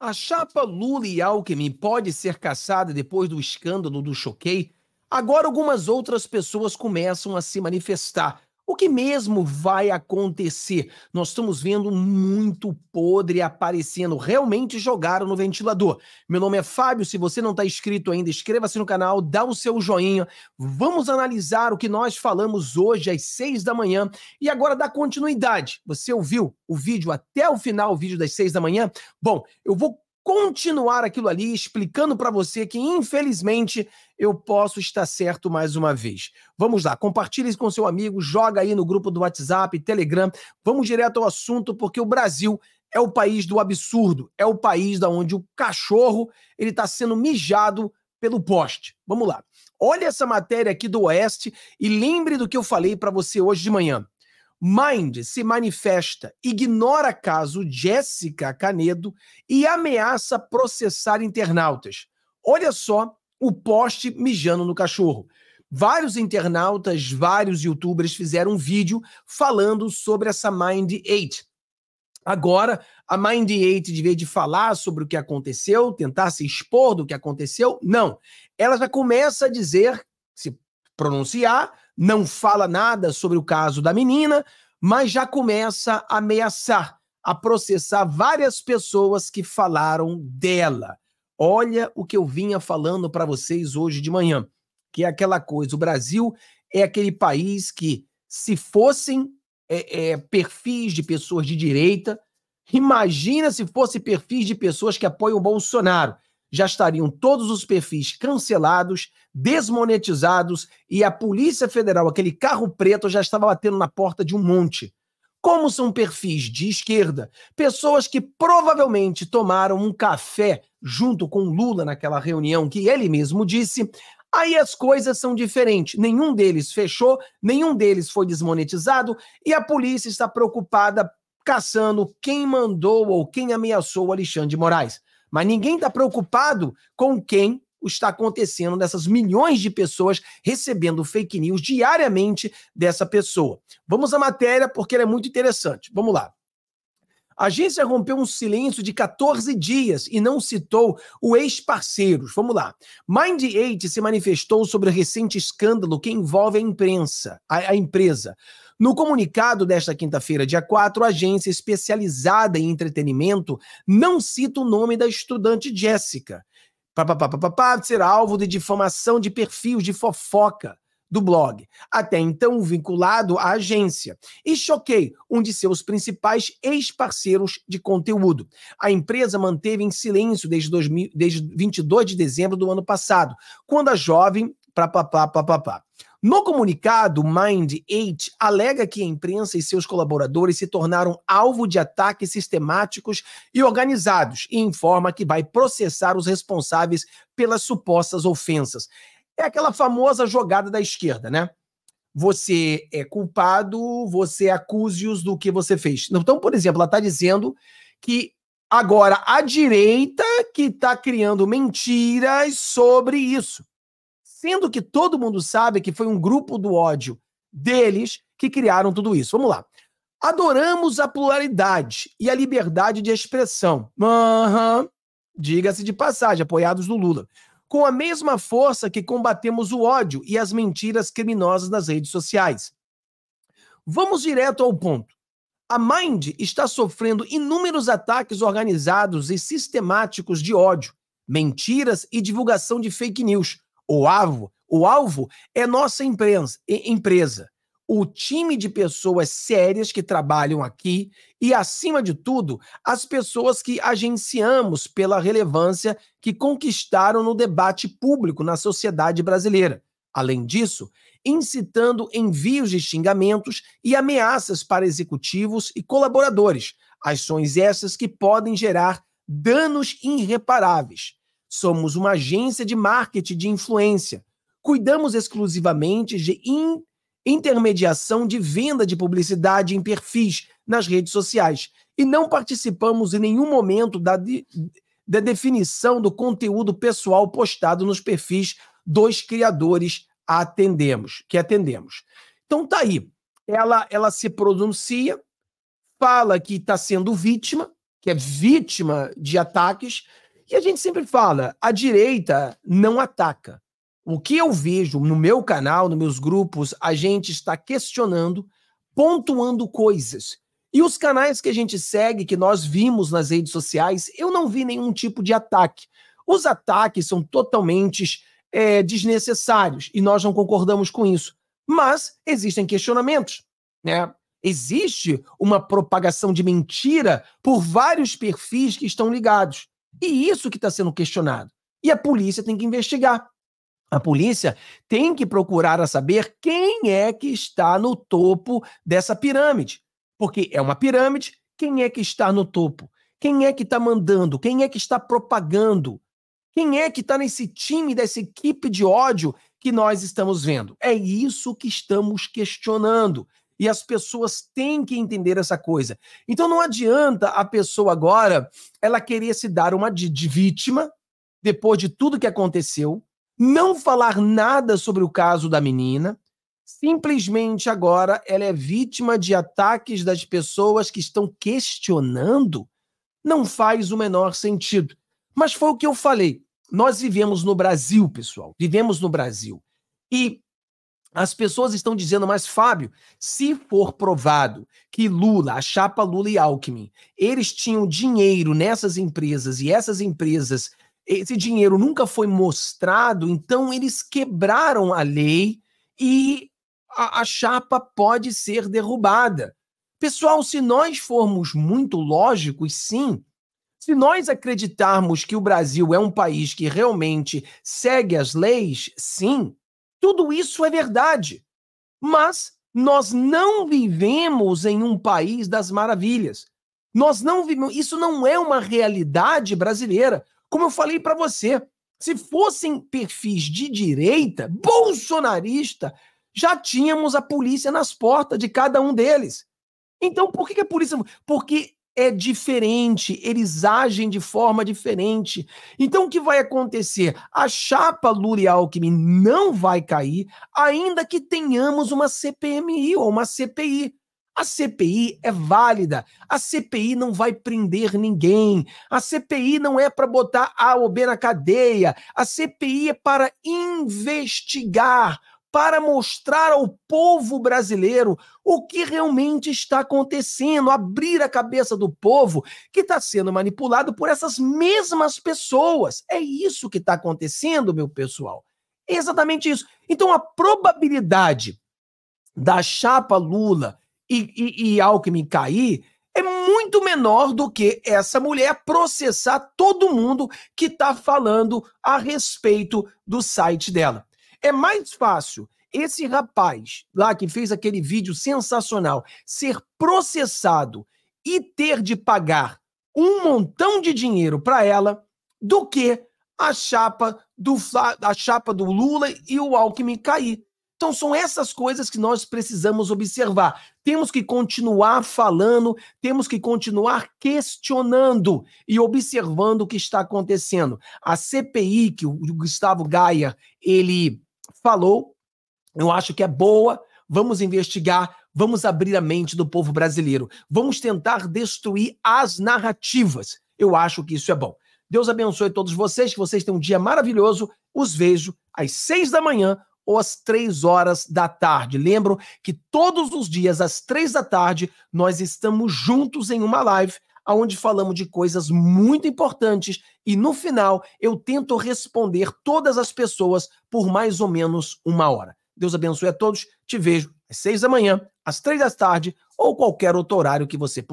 A chapa Lula e Alckmin pode ser caçada depois do escândalo do Choquei? Agora algumas outras pessoas começam a se manifestar. O que mesmo vai acontecer? Nós estamos vendo muito podre aparecendo. Realmente jogaram no ventilador. Meu nome é Fábio. Se você não está inscrito ainda, inscreva-se no canal, dá o seu joinha. Vamos analisar o que nós falamos hoje às seis da manhã. E agora dá continuidade. Você ouviu o vídeo até o final, o vídeo das seis da manhã? Bom, eu vou continuar aquilo ali, explicando para você que, infelizmente, eu posso estar certo mais uma vez. Vamos lá, compartilhe isso com seu amigo, joga aí no grupo do WhatsApp, Telegram. Vamos direto ao assunto, porque o Brasil é o país do absurdo, é o país da onde o cachorro ele está sendo mijado pelo poste. Vamos lá. Olha essa matéria aqui do Oeste e lembre do que eu falei para você hoje de manhã. Mind se manifesta, ignora caso Jéssica Canedo e ameaça processar internautas. Olha só o poste mijando no cachorro. Vários internautas, vários youtubers fizeram um vídeo falando sobre essa Mind 8. Agora, a Mind 8, de vez de falar sobre o que aconteceu, tentar se expor do que aconteceu, não. Ela já começa a dizer, se pronunciar não fala nada sobre o caso da menina, mas já começa a ameaçar, a processar várias pessoas que falaram dela. Olha o que eu vinha falando para vocês hoje de manhã, que é aquela coisa: o Brasil é aquele país que, se fossem é, é, perfis de pessoas de direita, imagina se fosse perfis de pessoas que apoiam o Bolsonaro já estariam todos os perfis cancelados, desmonetizados e a Polícia Federal, aquele carro preto, já estava batendo na porta de um monte. Como são perfis de esquerda, pessoas que provavelmente tomaram um café junto com Lula naquela reunião que ele mesmo disse, aí as coisas são diferentes. Nenhum deles fechou, nenhum deles foi desmonetizado e a polícia está preocupada caçando quem mandou ou quem ameaçou Alexandre de Moraes. Mas ninguém está preocupado com quem está acontecendo dessas milhões de pessoas recebendo fake news diariamente dessa pessoa. Vamos à matéria porque ela é muito interessante. Vamos lá. A agência rompeu um silêncio de 14 dias e não citou o ex-parceiros. Vamos lá. Mind Eight se manifestou sobre o recente escândalo que envolve a imprensa, a, a empresa. No comunicado desta quinta-feira, dia 4, a agência especializada em entretenimento não cita o nome da estudante Jéssica. Papapá, ser alvo de difamação de perfis de fofoca do blog, até então vinculado à agência, e choquei um de seus principais ex-parceiros de conteúdo. A empresa manteve em silêncio desde, 2000, desde 22 de dezembro do ano passado, quando a jovem. Pá, pá, pá, pá, pá. No comunicado, Mind 8 alega que a imprensa e seus colaboradores se tornaram alvo de ataques sistemáticos e organizados e informa que vai processar os responsáveis pelas supostas ofensas. É aquela famosa jogada da esquerda, né? Você é culpado, você acuse-os do que você fez. Então, por exemplo, ela está dizendo que agora a direita que está criando mentiras sobre isso sendo que todo mundo sabe que foi um grupo do ódio deles que criaram tudo isso. Vamos lá. Adoramos a pluralidade e a liberdade de expressão. Uhum. Diga-se de passagem, apoiados do Lula. Com a mesma força que combatemos o ódio e as mentiras criminosas nas redes sociais. Vamos direto ao ponto. A Mind está sofrendo inúmeros ataques organizados e sistemáticos de ódio, mentiras e divulgação de fake news, o alvo, o alvo é nossa imprensa, empresa, o time de pessoas sérias que trabalham aqui e, acima de tudo, as pessoas que agenciamos pela relevância que conquistaram no debate público na sociedade brasileira. Além disso, incitando envios de xingamentos e ameaças para executivos e colaboradores, ações essas que podem gerar danos irreparáveis. Somos uma agência de marketing de influência. Cuidamos exclusivamente de in intermediação de venda de publicidade em perfis nas redes sociais e não participamos em nenhum momento da, de, da definição do conteúdo pessoal postado nos perfis dos criadores atendemos, que atendemos. Então tá aí. Ela ela se pronuncia, fala que está sendo vítima, que é vítima de ataques, e a gente sempre fala, a direita não ataca. O que eu vejo no meu canal, nos meus grupos, a gente está questionando, pontuando coisas. E os canais que a gente segue, que nós vimos nas redes sociais, eu não vi nenhum tipo de ataque. Os ataques são totalmente é, desnecessários e nós não concordamos com isso. Mas existem questionamentos, né? Existe uma propagação de mentira por vários perfis que estão ligados. E isso que está sendo questionado. E a polícia tem que investigar. A polícia tem que procurar saber quem é que está no topo dessa pirâmide. Porque é uma pirâmide, quem é que está no topo? Quem é que está mandando? Quem é que está propagando? Quem é que está nesse time, dessa equipe de ódio que nós estamos vendo? É isso que estamos questionando. E as pessoas têm que entender essa coisa. Então não adianta a pessoa agora ela querer se dar uma de, de vítima depois de tudo que aconteceu, não falar nada sobre o caso da menina. Simplesmente agora ela é vítima de ataques das pessoas que estão questionando. Não faz o menor sentido. Mas foi o que eu falei. Nós vivemos no Brasil, pessoal. Vivemos no Brasil. E as pessoas estão dizendo, mas Fábio, se for provado que Lula, a chapa Lula e Alckmin, eles tinham dinheiro nessas empresas e essas empresas, esse dinheiro nunca foi mostrado, então eles quebraram a lei e a, a chapa pode ser derrubada. Pessoal, se nós formos muito lógicos, sim, se nós acreditarmos que o Brasil é um país que realmente segue as leis, sim, tudo isso é verdade. Mas nós não vivemos em um país das maravilhas. Nós não vivemos, isso não é uma realidade brasileira. Como eu falei para você, se fossem perfis de direita, bolsonarista, já tínhamos a polícia nas portas de cada um deles. Então, por que, a polícia. Porque é diferente, eles agem de forma diferente. Então o que vai acontecer? A chapa Lula e Alckmin não vai cair, ainda que tenhamos uma CPMI ou uma CPI. A CPI é válida. A CPI não vai prender ninguém. A CPI não é para botar A ou B na cadeia. A CPI é para investigar para mostrar ao povo brasileiro o que realmente está acontecendo, abrir a cabeça do povo que está sendo manipulado por essas mesmas pessoas. É isso que está acontecendo, meu pessoal. É exatamente isso. Então, a probabilidade da chapa Lula e, e, e Alckmin cair é muito menor do que essa mulher processar todo mundo que está falando a respeito do site dela. É mais fácil esse rapaz lá que fez aquele vídeo sensacional ser processado e ter de pagar um montão de dinheiro para ela do que a chapa do a chapa do Lula e o Alckmin cair. Então são essas coisas que nós precisamos observar. Temos que continuar falando, temos que continuar questionando e observando o que está acontecendo. A CPI que o Gustavo Gaia ele falou. Eu acho que é boa. Vamos investigar, vamos abrir a mente do povo brasileiro, vamos tentar destruir as narrativas. Eu acho que isso é bom. Deus abençoe todos vocês, que vocês tenham um dia maravilhoso. Os vejo às seis da manhã ou às três horas da tarde. Lembro que todos os dias, às três da tarde, nós estamos juntos em uma live onde falamos de coisas muito importantes e no final eu tento responder todas as pessoas por mais ou menos uma hora. Deus abençoe a todos. Te vejo às seis da manhã, às três da tarde ou qualquer outro horário que você puder.